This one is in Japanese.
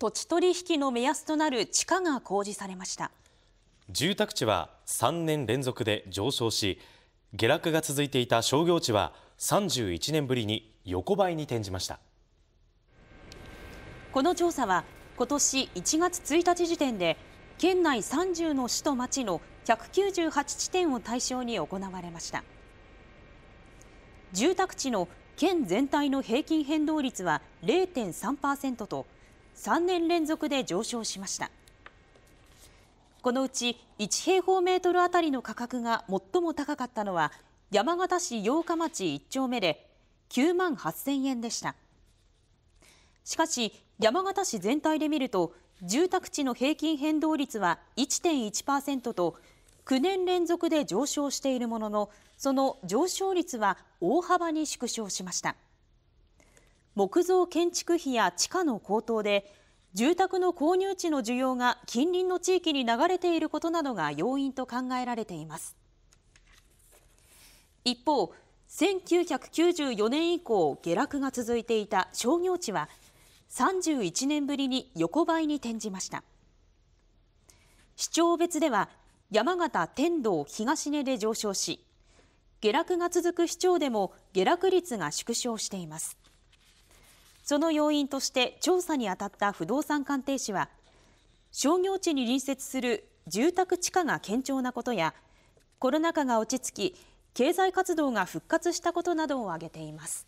土地取引の目安となる地価が公示されました住宅地は3年連続で上昇し下落が続いていた商業地は31年ぶりに横ばいに転じましたこの調査は今年1月1日時点で県内30の市と町の198地点を対象に行われました住宅地の県全体の平均変動率は0.3%と3年連続で上昇しましたこのうち1平方メートルあたりの価格が最も高かったのは山形市八日町1丁目で9万8000円でしたしかし山形市全体で見ると住宅地の平均変動率は1.1%と9年連続で上昇しているもののその上昇率は大幅に縮小しました。木造建築費や地価の高騰で住宅の購入地の需要が近隣の地域に流れていることなどが要因と考えられています一方1994年以降下落が続いていた商業地は31年ぶりに横ばいに転じました市町別では山形天童東根で上昇し下落が続く市長でも下落率が縮小していますその要因として調査に当たった不動産鑑定士は、商業地に隣接する住宅地価が堅調なことや、コロナ禍が落ち着き、経済活動が復活したことなどを挙げています。